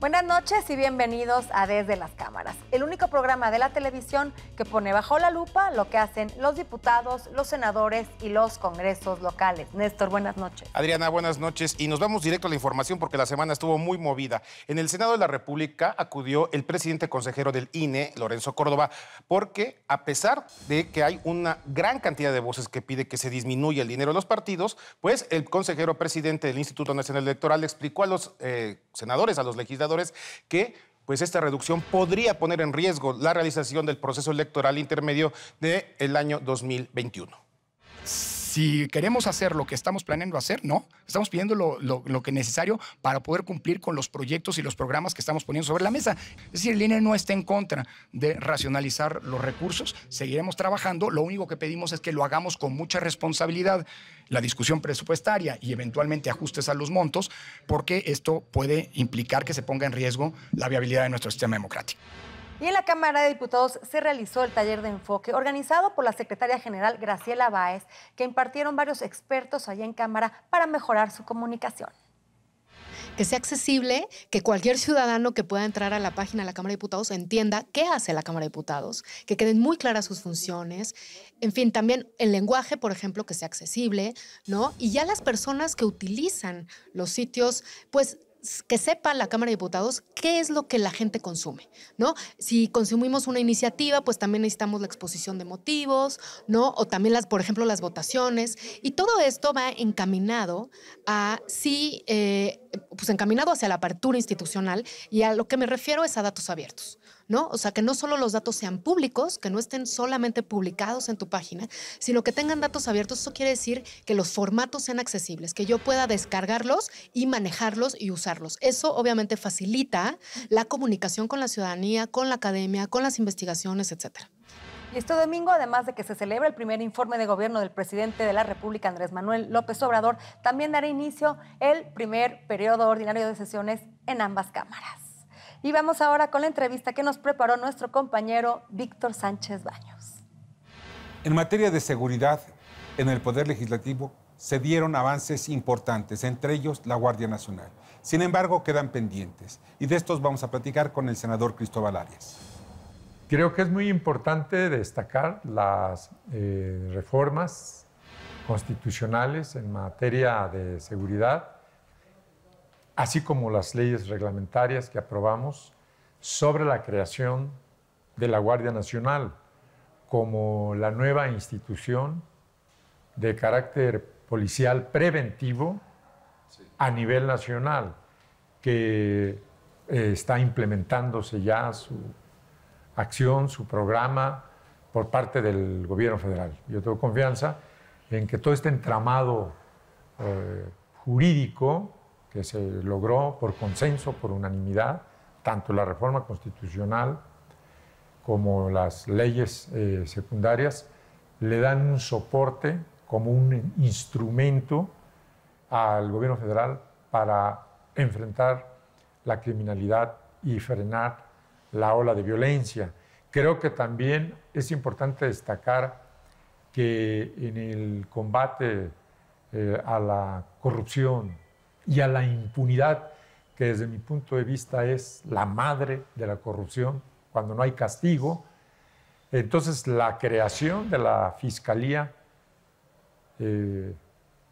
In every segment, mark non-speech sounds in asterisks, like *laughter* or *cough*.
Buenas noches y bienvenidos a Desde las Cámaras, el único programa de la televisión que pone bajo la lupa lo que hacen los diputados, los senadores y los congresos locales. Néstor, buenas noches. Adriana, buenas noches. Y nos vamos directo a la información porque la semana estuvo muy movida. En el Senado de la República acudió el presidente consejero del INE, Lorenzo Córdoba, porque a pesar de que hay una gran cantidad de voces que pide que se disminuya el dinero de los partidos, pues el consejero presidente del Instituto Nacional Electoral explicó a los... Eh, senadores, a los legisladores, que pues esta reducción podría poner en riesgo la realización del proceso electoral intermedio del año 2021 si queremos hacer lo que estamos planeando hacer, no. Estamos pidiendo lo, que es necesario para poder cumplir con los proyectos y los programas que estamos poniendo sobre la mesa. Es decir, el INE no está en contra de racionalizar los recursos. Seguiremos trabajando. Lo único que pedimos es que lo hagamos con mucha responsabilidad, la discusión presupuestaria y eventualmente ajustes a los montos, porque esto puede implicar que se ponga en riesgo la viabilidad de nuestro sistema democrático. Y en la Cámara de Diputados se realizó el taller de enfoque organizado por la secretaria general Graciela Báez, que impartieron varios expertos allá en Cámara para mejorar su comunicación que sea accesible, que cualquier ciudadano que pueda entrar a la página de la Cámara de Diputados entienda qué hace la Cámara de Diputados, que queden muy claras sus funciones, en fin, también el lenguaje, por ejemplo, que sea accesible, ¿no? Y ya las personas que utilizan los sitios, pues que sepa la Cámara de Diputados qué es lo que la gente consume, ¿no? Si consumimos una iniciativa, pues también necesitamos la exposición de motivos, ¿no? O también las, por ejemplo, las votaciones. Y todo esto va encaminado a sí, eh, pues encaminado hacia la apertura institucional y a lo que me refiero es a datos abiertos. O sea, que no solo los datos sean públicos, que no estén solamente publicados en tu página, sino que tengan datos abiertos. Eso quiere decir que los formatos sean accesibles, que yo pueda descargarlos y manejarlos y usarlos. Eso obviamente facilita la comunicación con la ciudadanía, con la academia, con las investigaciones, etcétera. Y este domingo, además de que se celebra el primer informe de gobierno del presidente de la República, Andrés Manuel López Obrador, también dará inicio el primer periodo ordinario de sesiones en ambas cámaras. Y vamos ahora con la entrevista que nos preparó nuestro compañero Víctor Sánchez Baños. En materia de seguridad, en el Poder Legislativo se dieron avances importantes, entre ellos la Guardia Nacional. Sin embargo, quedan pendientes y de estos vamos a platicar con el senador Cristóbal Arias. Creo que es muy importante destacar las eh, reformas constitucionales en materia de seguridad así como las leyes reglamentarias que aprobamos sobre la creación de la Guardia Nacional como la nueva institución de carácter policial preventivo a nivel nacional, que eh, está implementándose ya su acción, su programa por parte del gobierno federal. Yo tengo confianza en que todo este entramado eh, jurídico que se logró por consenso, por unanimidad, tanto la reforma constitucional como las leyes eh, secundarias, le dan un soporte como un instrumento al gobierno federal para enfrentar la criminalidad y frenar la ola de violencia. Creo que también es importante destacar que en el combate eh, a la corrupción, y a la impunidad, que desde mi punto de vista es la madre de la corrupción, cuando no hay castigo. Entonces la creación de la Fiscalía eh,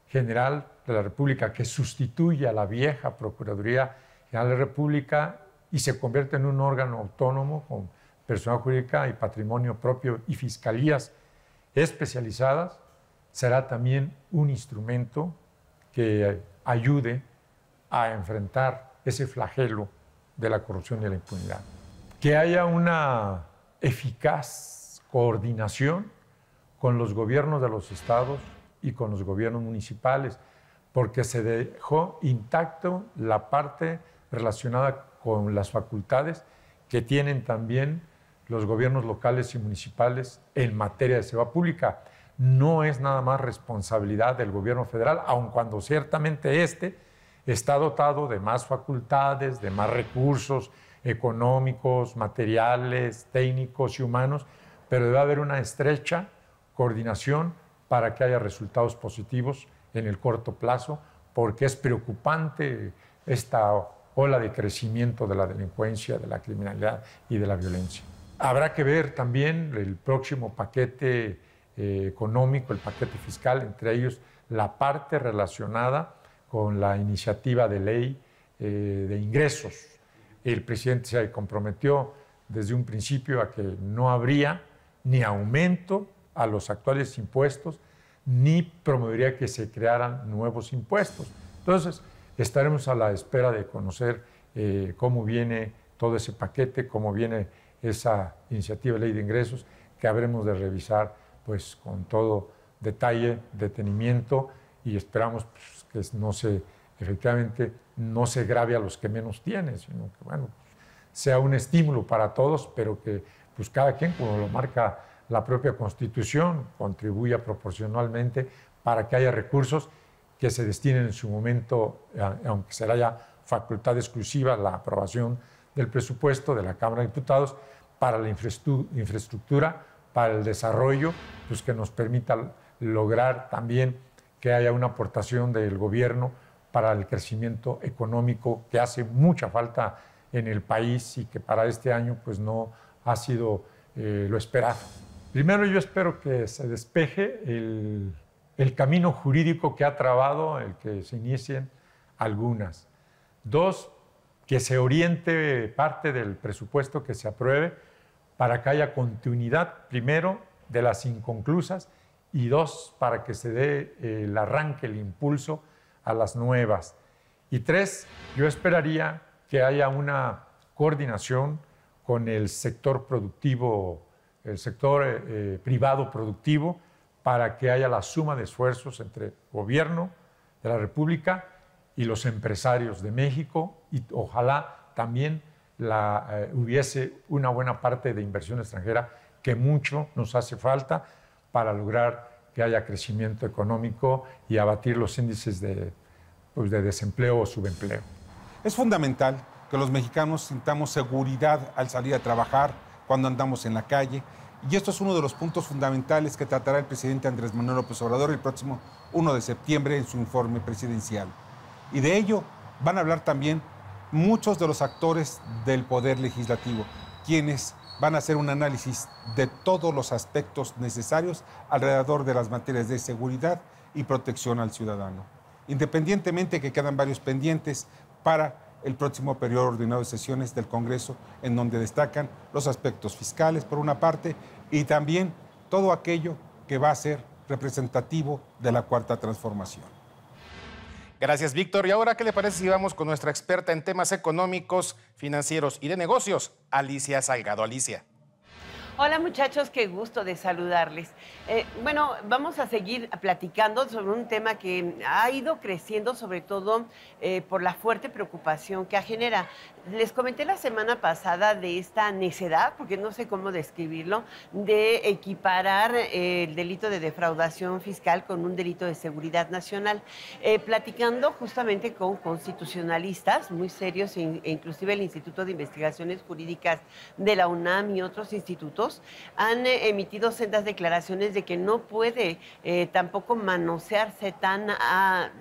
General de la República, que sustituye a la vieja Procuraduría General de la República y se convierte en un órgano autónomo con personal jurídica y patrimonio propio y fiscalías especializadas, será también un instrumento que ayude a enfrentar ese flagelo de la corrupción y la impunidad. Que haya una eficaz coordinación con los gobiernos de los estados y con los gobiernos municipales, porque se dejó intacto la parte relacionada con las facultades que tienen también los gobiernos locales y municipales en materia de seguridad pública no es nada más responsabilidad del gobierno federal, aun cuando ciertamente este está dotado de más facultades, de más recursos económicos, materiales, técnicos y humanos, pero debe haber una estrecha coordinación para que haya resultados positivos en el corto plazo, porque es preocupante esta ola de crecimiento de la delincuencia, de la criminalidad y de la violencia. Habrá que ver también el próximo paquete eh, económico, el paquete fiscal, entre ellos la parte relacionada con la iniciativa de ley eh, de ingresos. El presidente se comprometió desde un principio a que no habría ni aumento a los actuales impuestos, ni promovería que se crearan nuevos impuestos. Entonces, estaremos a la espera de conocer eh, cómo viene todo ese paquete, cómo viene esa iniciativa de ley de ingresos que habremos de revisar pues con todo detalle, detenimiento y esperamos pues, que no se, efectivamente no se grave a los que menos tienen, sino que bueno, sea un estímulo para todos, pero que pues cada quien, como lo marca la propia Constitución, contribuya proporcionalmente para que haya recursos que se destinen en su momento, eh, aunque será ya facultad exclusiva la aprobación del presupuesto de la Cámara de Diputados para la infraestructura para el desarrollo, pues que nos permita lograr también que haya una aportación del gobierno para el crecimiento económico que hace mucha falta en el país y que para este año pues no ha sido eh, lo esperado. Primero yo espero que se despeje el, el camino jurídico que ha trabado el que se inicien algunas. Dos, que se oriente parte del presupuesto que se apruebe para que haya continuidad, primero, de las inconclusas y dos, para que se dé eh, el arranque, el impulso a las nuevas. Y tres, yo esperaría que haya una coordinación con el sector productivo, el sector eh, eh, privado productivo, para que haya la suma de esfuerzos entre gobierno de la República y los empresarios de México y ojalá también la, eh, hubiese una buena parte de inversión extranjera que mucho nos hace falta para lograr que haya crecimiento económico y abatir los índices de, pues, de desempleo o subempleo. Es fundamental que los mexicanos sintamos seguridad al salir a trabajar, cuando andamos en la calle. Y esto es uno de los puntos fundamentales que tratará el presidente Andrés Manuel López Obrador el próximo 1 de septiembre en su informe presidencial. Y de ello van a hablar también muchos de los actores del poder legislativo, quienes van a hacer un análisis de todos los aspectos necesarios alrededor de las materias de seguridad y protección al ciudadano. Independientemente que quedan varios pendientes para el próximo periodo ordinario de sesiones del Congreso, en donde destacan los aspectos fiscales, por una parte, y también todo aquello que va a ser representativo de la cuarta transformación. Gracias, Víctor. Y ahora, ¿qué le parece si vamos con nuestra experta en temas económicos, financieros y de negocios, Alicia Salgado? Alicia. Hola muchachos, qué gusto de saludarles. Eh, bueno, vamos a seguir platicando sobre un tema que ha ido creciendo, sobre todo eh, por la fuerte preocupación que ha genera les comenté la semana pasada de esta necedad, porque no sé cómo describirlo, de equiparar eh, el delito de defraudación fiscal con un delito de seguridad nacional, eh, platicando justamente con constitucionalistas muy serios, e, e inclusive el Instituto de Investigaciones Jurídicas de la UNAM y otros institutos, han eh, emitido sendas declaraciones de que no puede tampoco manosearse tan,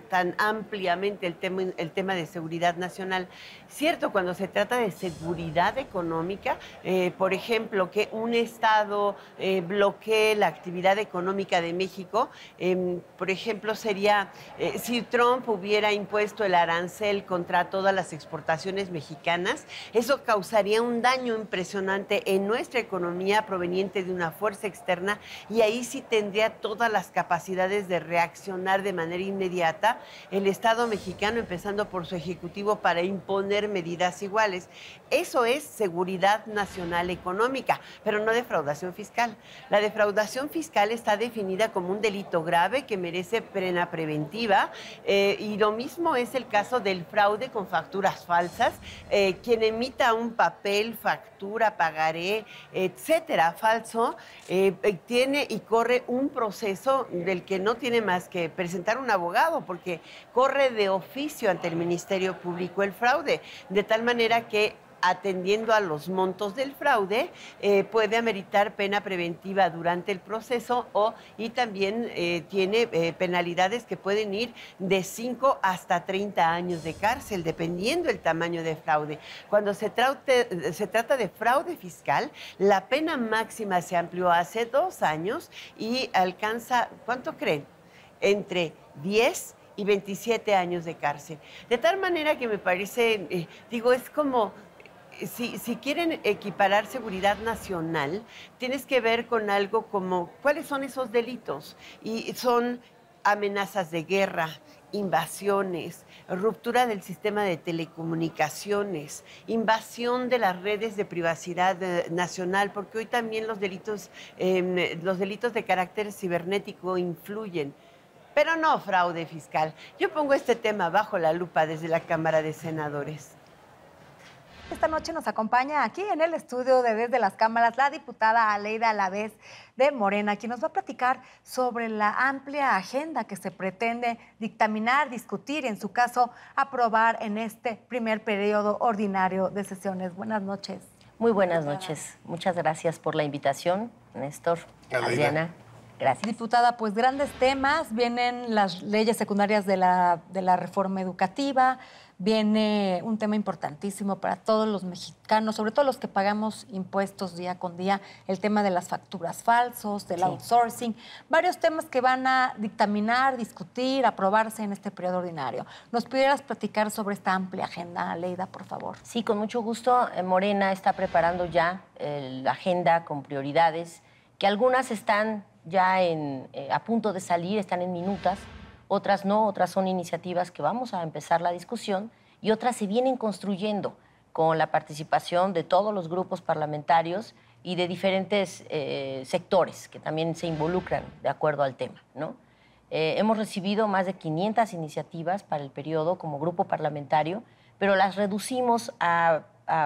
tan ampliamente el tema, el tema de seguridad nacional. Cierto, cuando se trata de seguridad económica, eh, por ejemplo, que un Estado eh, bloquee la actividad económica de México, em, por ejemplo, sería eh, si Trump hubiera impuesto el arancel contra todas las exportaciones mexicanas, eso causaría un daño impresionante en nuestra economía proveniente de una fuerza externa y ahí sí tendría todas las capacidades de reaccionar de manera inmediata el Estado mexicano, empezando por su Ejecutivo, para imponer medidas iguales. Eso es seguridad nacional económica, pero no defraudación fiscal. La defraudación fiscal está definida como un delito grave que merece pena preventiva eh, y lo mismo es el caso del fraude con facturas falsas. Eh, quien emita un papel, factura, pagaré, etcétera, falso, eh, tiene y corre un proceso del que no tiene más que presentar un abogado porque corre de oficio ante el Ministerio Público el fraude, de tal manera que atendiendo a los montos del fraude, eh, puede ameritar pena preventiva durante el proceso o, y también eh, tiene eh, penalidades que pueden ir de 5 hasta 30 años de cárcel, dependiendo el tamaño de fraude. Cuando se, se trata de fraude fiscal, la pena máxima se amplió hace dos años y alcanza, ¿cuánto creen? Entre 10 y 27 años de cárcel. De tal manera que me parece, eh, digo, es como eh, si, quieren equiparar seguridad nacional, tienes que ver con algo como cuáles son esos delitos. Y son amenazas de guerra, invasiones, ruptura del sistema de telecomunicaciones, invasión de las redes de privacidad eh, nacional, porque hoy también los delitos, em, los delitos de carácter cibernético influyen. Pero no fraude fiscal. Yo pongo este tema bajo la lupa desde la Cámara de Senadores. Esta noche nos acompaña aquí en el estudio de Desde las Cámaras la diputada Aleida Alavés de Morena, quien nos va a platicar sobre la amplia agenda que se pretende dictaminar, discutir y, en su caso, aprobar en este primer periodo ordinario de sesiones. Buenas noches. Muy buenas noches. Muchas gracias por la invitación, Néstor, Adriana. Gracias. Diputada, pues grandes temas. Vienen las leyes secundarias de la, de la reforma educativa, viene un tema importantísimo para todos los mexicanos, sobre todo los que pagamos impuestos día con día, el tema de las facturas falsos, del outsourcing, varios temas que van a dictaminar, discutir, aprobarse en este periodo ordinario. ¿Nos pudieras platicar sobre esta amplia agenda, Leida, por favor? Sí, con mucho gusto. Eh, Morena está preparando ya eh, la agenda con prioridades, que algunas están ya en, eh, a punto de salir, están en minutas, otras no, otras son iniciativas que vamos a empezar la discusión y otras se vienen construyendo con la participación de todos los grupos parlamentarios y de diferentes eh, sectores que también se involucran de acuerdo al tema. Eh, hemos recibido más de 500 iniciativas para el periodo como grupo parlamentario, pero las reducimos a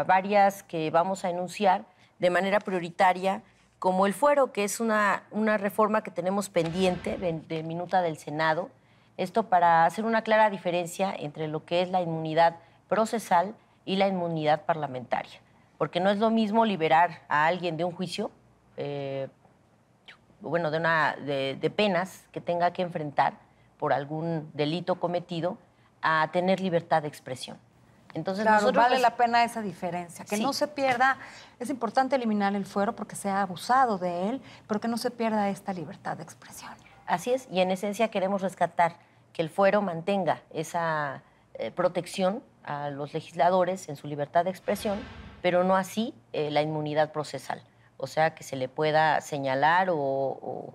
varias que vamos a enunciar de manera prioritaria como el fuero, que es una, reforma que tenemos pendiente de, minuta del Senado. Esto para hacer una clara diferencia entre lo que es la inmunidad procesal y la inmunidad parlamentaria. Porque no es lo mismo liberar a alguien de un juicio, eh, bueno, de, una, de penas que tenga que enfrentar por algún delito cometido, a tener libertad de expresión. Entonces, claro, vale pues, la pena esa diferencia, que no se pierda, es importante eliminar el fuero porque se ha abusado de él, pero que no se pierda esta libertad de expresión. Así es, y en esencia queremos rescatar que el fuero mantenga esa eh, protección a los legisladores en su libertad de expresión, pero no así eh, la inmunidad procesal, o sea, que se le pueda señalar o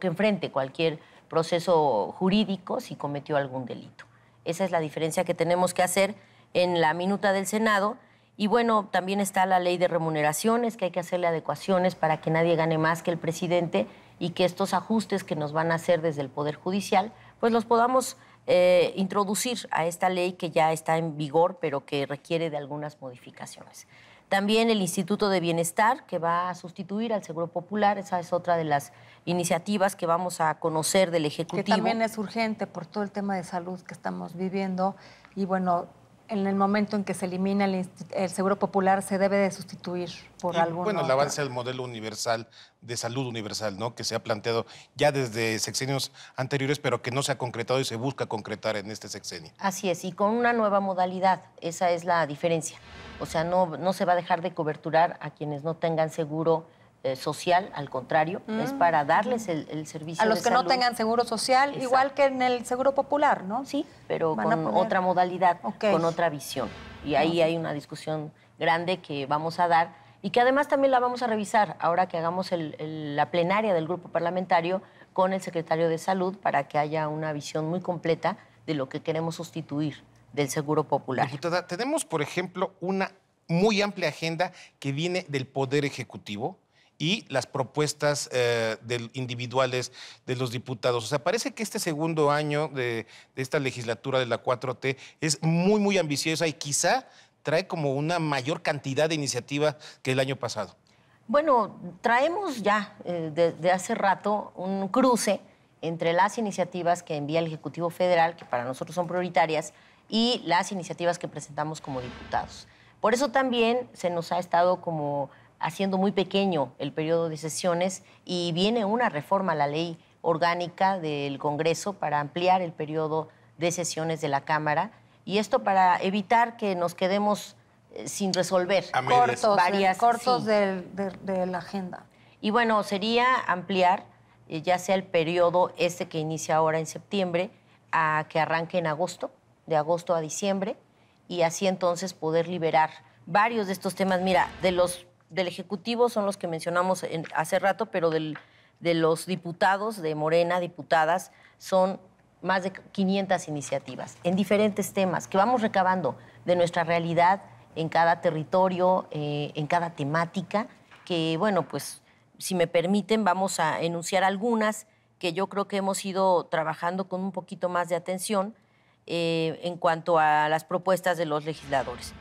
que enfrente cualquier proceso jurídico si cometió algún delito. Esa es la diferencia que tenemos que hacer en la minuta del Senado. Y bueno, también está la ley de remuneraciones, que hay que hacerle adecuaciones para que nadie gane más que el presidente y que estos ajustes que nos van a hacer desde el Poder Judicial, pues los podamos eh, introducir a esta ley que ya está en vigor, pero que requiere de algunas modificaciones. También el Instituto de Bienestar, que va a sustituir al Seguro Popular, esa es otra de las iniciativas que vamos a conocer del Ejecutivo. Que también es urgente por todo el tema de salud que estamos viviendo y bueno, en el momento en que se elimina el, Seguro Popular se debe de sustituir por algo algún Bueno, el avance del modelo universal de salud universal, ¿no? Que se ha planteado ya desde sexenios anteriores, pero que no se ha concretado y se busca concretar en este sexenio. Así es, y con una nueva modalidad, esa es la diferencia. O sea, no, no se va a dejar de coberturar a quienes no tengan seguro eh, social, al contrario, es mm. para darles el, servicio. A los que no tengan seguro social, igual que en el seguro popular, ¿no? Sí, pero con otra modalidad, con otra visión. Y ahí hay una discusión grande que vamos a dar y que además también la vamos a revisar ahora que hagamos la plenaria del grupo parlamentario con el secretario de Salud para que haya una visión muy completa de lo que queremos sustituir del seguro popular. Diputada, tenemos, por ejemplo, una muy amplia agenda que viene del Poder Ejecutivo, y las propuestas eh, individuales de los diputados. O sea, parece que este segundo año de, esta legislatura de la 4T es muy, muy ambiciosa y quizá trae como una mayor cantidad de iniciativas que el año pasado. Bueno, traemos ya desde eh, hace rato un cruce entre las iniciativas que envía el Ejecutivo Federal, que para nosotros son prioritarias, y las iniciativas que presentamos como diputados. Por eso también se nos ha estado como haciendo muy pequeño el periodo de sesiones y viene una reforma a la ley orgánica del Congreso para ampliar el periodo de sesiones de la Cámara y esto para evitar que nos quedemos eh, sin resolver cortos, eh, varias, cortos de, la agenda. Y bueno, sería ampliar eh, ya sea el periodo este que inicia ahora en septiembre a que arranque en agosto, de agosto a diciembre, y así entonces poder liberar varios de estos temas. Mira, de los del Ejecutivo son los que mencionamos hace rato, pero de los diputados de Morena, diputadas, son más de 500 iniciativas en diferentes temas que vamos recabando de nuestra realidad en cada territorio, eh, en cada temática, que bueno, pues si me permiten vamos a enunciar algunas que yo creo que hemos ido trabajando con un poquito más de atención eh, en cuanto a las propuestas de los legisladores.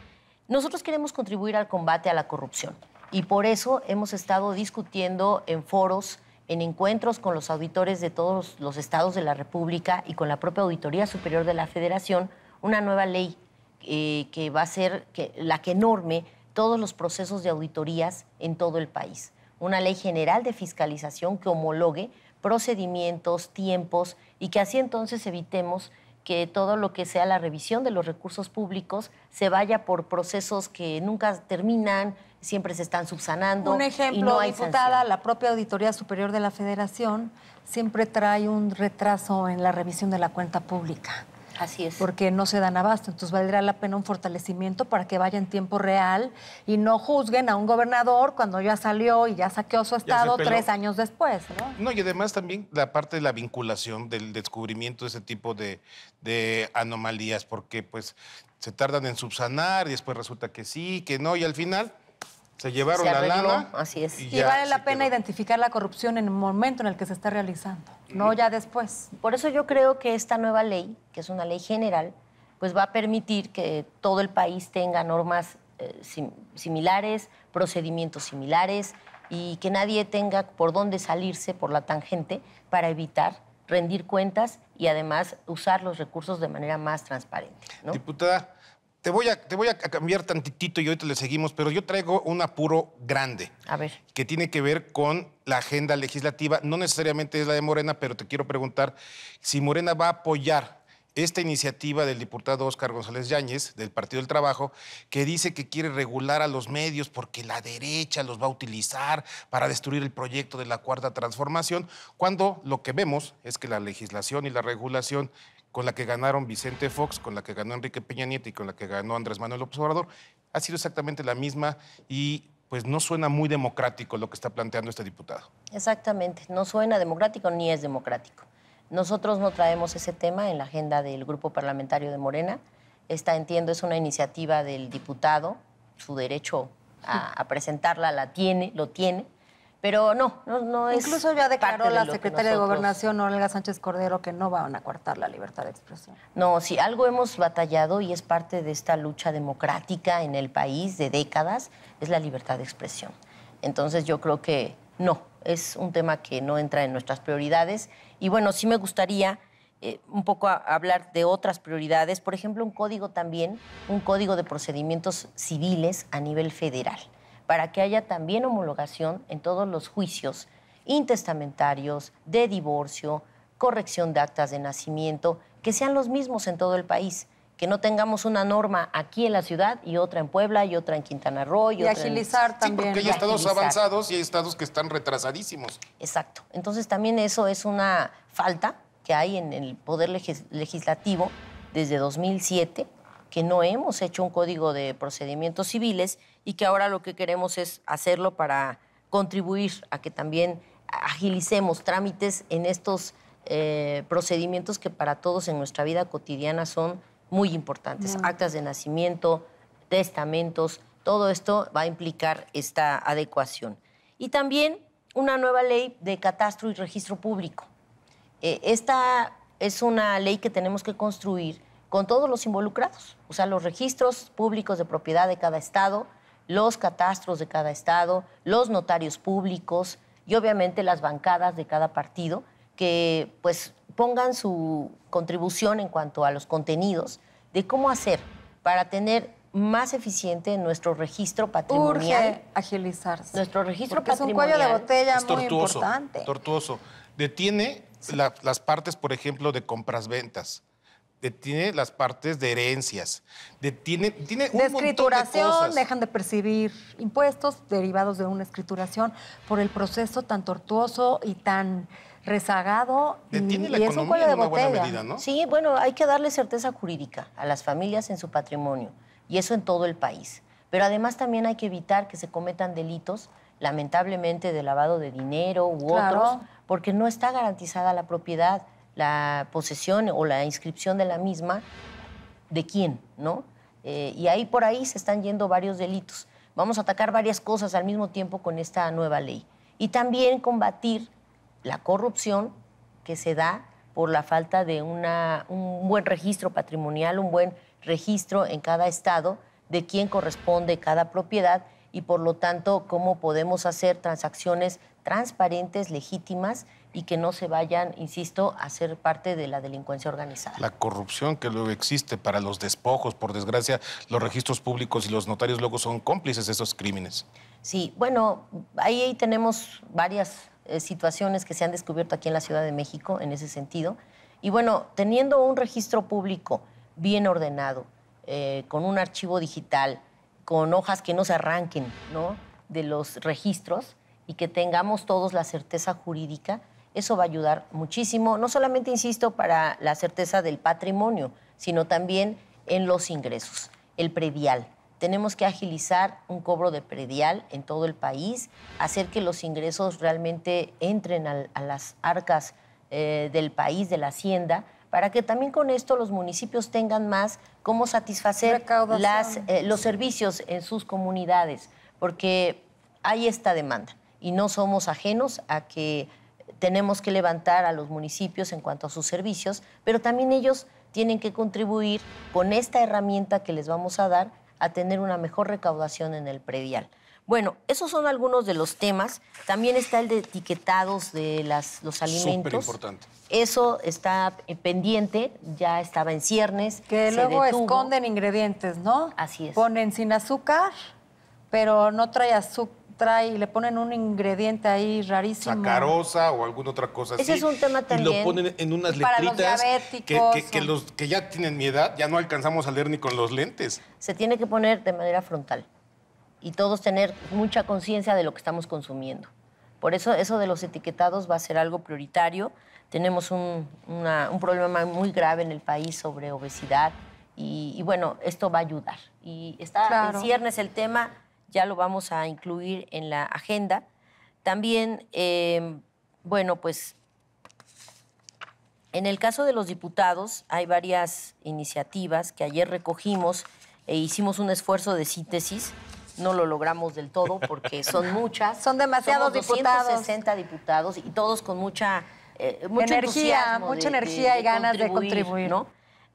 Nosotros queremos contribuir al combate a la corrupción. Y por eso hemos estado discutiendo en foros, en encuentros con los auditores de todos los estados de la República y con la propia Auditoría Superior de la Federación, una nueva ley eh, que va a ser la que norme todos los procesos de auditorías en todo el país. Una ley general de fiscalización que homologue procedimientos, tiempos y que así entonces evitemos que todo lo que sea la revisión de los recursos públicos se vaya por procesos que nunca terminan, siempre se están subsanando. Un ejemplo, y diputada, la propia Auditoría Superior de la Federación siempre trae un retraso en la revisión de la cuenta pública. Así es. Porque no se dan abasto. Entonces ¿valdría la pena un fortalecimiento para que vaya en tiempo real y no juzguen a un gobernador cuando ya salió y ya saqueó su estado tres años después. ¿no? y además también la parte de la vinculación, del descubrimiento de ese tipo de, de anomalías, porque pues se tardan en subsanar y después resulta que sí, que no, y al final se llevaron la lana. Así es. Y, vale la pena identificar la corrupción en el momento en el que se está realizando, no ya después. Por eso yo creo que esta nueva ley, que es una ley general, pues va a permitir que todo el país tenga normas eh, similares, procedimientos similares y que nadie tenga por dónde salirse por la tangente para evitar rendir cuentas y además usar los recursos de manera más transparente. Diputada, te voy, a, cambiar tantitito y ahorita le seguimos, pero yo traigo un apuro grande. Que tiene que ver con la agenda legislativa. No necesariamente es la de Morena, pero te quiero preguntar si Morena va a apoyar esta iniciativa del diputado Oscar González Yáñez, del Partido del Trabajo, que dice que quiere regular a los medios porque la derecha los va a utilizar para destruir el proyecto de la Cuarta Transformación, cuando lo que vemos es que la legislación y la regulación con la que ganaron Vicente Fox, con la que ganó Enrique Peña Nieto y con la que ganó Andrés Manuel López Obrador, ha sido exactamente la misma y pues no suena muy democrático lo que está planteando este diputado. Exactamente, no suena democrático ni es democrático. Nosotros no traemos ese tema en la agenda del Grupo Parlamentario de Morena. Esta, entiendo, es una iniciativa del diputado, su derecho a, a presentarla la tiene, lo tiene, pero no, no, es. Incluso ya declaró la secretaria de Gobernación, Olga Sánchez Cordero, que no van a coartar la libertad de expresión. No, sí, algo hemos batallado y es parte de esta lucha democrática en el país de décadas, es la libertad de expresión. Entonces yo creo que no, es un tema que no entra en nuestras prioridades. Y bueno, sí me gustaría eh, un poco hablar de otras prioridades, por ejemplo, un código también, un código de procedimientos civiles a nivel federal para que haya también homologación en todos los juicios intestamentarios, de divorcio, corrección de actas de nacimiento, que sean los mismos en todo el país que no tengamos una norma aquí en la ciudad y otra en Puebla y otra en Quintana Roo. Y, agilizar también. Sí, porque hay estados avanzados y hay estados que están retrasadísimos. Exacto. Entonces también eso es una falta que hay en el poder legislativo desde 2007 que no hemos hecho un código de procedimientos civiles y que ahora lo que queremos es hacerlo para contribuir a que también agilicemos trámites en estos eh, procedimientos que para todos en nuestra vida cotidiana son muy importantes. Actas de nacimiento, testamentos, todo esto va a implicar esta adecuación. Y también una nueva ley de catastro y registro público. Eh, esta es una ley que tenemos que construir con todos los involucrados, o sea, los registros públicos de propiedad de cada estado, los catastros de cada estado, los notarios públicos y obviamente las bancadas de cada partido que pues pongan su contribución en cuanto a los contenidos de cómo hacer para tener más eficiente nuestro registro patrimonial. Urge agilizarse. Nuestro registro patrimonial. Es un cuello de botella muy tortuoso, importante. Tortuoso. Detiene las partes, por ejemplo, de compras-ventas detiene las partes de herencias, detiene tiene un de escrituración, de cosas. dejan de percibir impuestos derivados de una escrituración por el proceso tan tortuoso y tan rezagado y, la es de botella. ¿no? Sí, bueno, hay que darle certeza jurídica a las familias en su patrimonio y eso en todo el país. Pero además también hay que evitar que se cometan delitos, lamentablemente de lavado de dinero u otros, porque no está garantizada la propiedad la posesión o la inscripción de la misma, de quién, ¿no? Eh, y ahí por ahí se están yendo varios delitos. Vamos a atacar varias cosas al mismo tiempo con esta nueva ley. Y también combatir la corrupción que se da por la falta de un buen registro patrimonial, un buen registro en cada estado de quién corresponde cada propiedad y por lo tanto cómo podemos hacer transacciones transparentes, legítimas y que no se vayan, insisto, a ser parte de la delincuencia organizada. La corrupción que luego existe para los despojos, por desgracia, los registros públicos y los notarios luego son cómplices de esos crímenes. Sí, bueno, ahí, tenemos varias eh, situaciones que se han descubierto aquí en la Ciudad de México en ese sentido. Y bueno, teniendo un registro público bien ordenado, eh, con un archivo digital, con hojas que no se arranquen ¿no? de los registros y que tengamos todos la certeza jurídica, eso va a ayudar muchísimo, no solamente, insisto, para la certeza del patrimonio, sino también en los ingresos, el predial. Tenemos que agilizar un cobro de predial en todo el país, hacer que los ingresos realmente entren a, las arcas eh, del país, de la hacienda, para que también con esto los municipios tengan más cómo satisfacer las, eh, los servicios en sus comunidades, porque hay esta demanda y no somos ajenos a que tenemos que levantar a los municipios en cuanto a sus servicios, pero también ellos tienen que contribuir con esta herramienta que les vamos a dar a tener una mejor recaudación en el predial. Bueno, esos son algunos de los temas. También está el de etiquetados de las, los alimentos. Súper importante. Eso está eh, pendiente, ya estaba en ciernes. Que luego esconden ingredientes, ¿no? Así es. Ponen sin azúcar, pero no trae azúcar trae, y le ponen un ingrediente ahí rarísimo. Sacarosa o alguna otra cosa así. Ese es un tema también. Y lo ponen en unas para que, que, los que ya tienen mi edad ya no alcanzamos a leer ni con los lentes. Se tiene que poner de manera frontal y todos tener mucha conciencia de lo que estamos consumiendo. Por eso, eso de los etiquetados va a ser algo prioritario. Tenemos un, problema muy grave en el país sobre obesidad y, bueno, esto va a ayudar. Y está en ciernes el tema ya lo vamos a incluir en la agenda. También, em, bueno, pues en el caso de los diputados hay varias iniciativas que ayer recogimos e hicimos un esfuerzo de síntesis. No lo logramos del todo porque son *laughs* muchas. son demasiados diputados. diputados. diputados y todos con mucha, eh, energía, mucha energía y ganas de contribuir.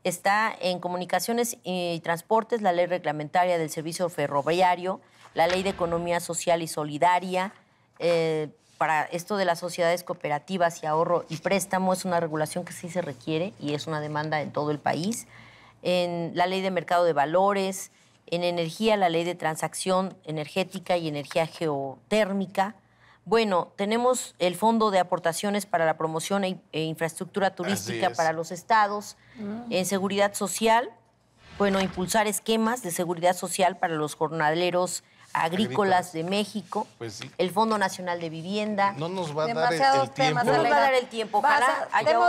Está en comunicaciones y transportes la ley reglamentaria del servicio ferroviario la ley de economía social y solidaria. Eh, para esto de las sociedades cooperativas y ahorro y préstamo es una regulación que sí se requiere y es una demanda en todo el país. En la ley de mercado de valores, en energía, la ley de transacción energética y energía geotérmica. Bueno, tenemos el Fondo de Aportaciones para la Promoción e, e Infraestructura Turística para los estados. Mm. En seguridad social, bueno, impulsar esquemas de seguridad social para los jornaleros agrícolas de México, pues el Fondo Nacional de Vivienda. No nos va a dar el, tiempo. No nos va a dar el tiempo. para.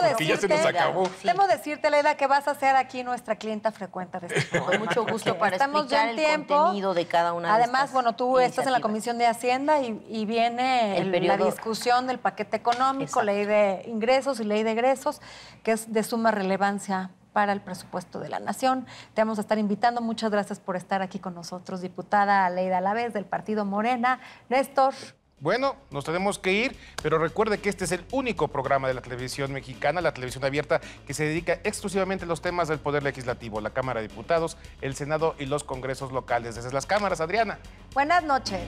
decirte, ya se decirte, que vas a ser aquí nuestra clienta frecuente de este Con mucho gusto para Estamos explicar el tiempo. contenido de cada una Además, Además, bueno, tú estás en la Comisión de Hacienda y, viene la discusión del paquete económico, ley de ingresos y ley de egresos, que es de suma relevancia para el presupuesto de la Nación. Te vamos a estar invitando. Muchas gracias por estar aquí con nosotros, diputada Leida Alavés del Partido Morena. Néstor. Bueno, nos tenemos que ir, pero recuerde que este es el único programa de la televisión mexicana, la televisión abierta, que se dedica exclusivamente a los temas del Poder Legislativo, la Cámara de Diputados, el Senado y los congresos locales. Desde las cámaras, Adriana. Buenas noches.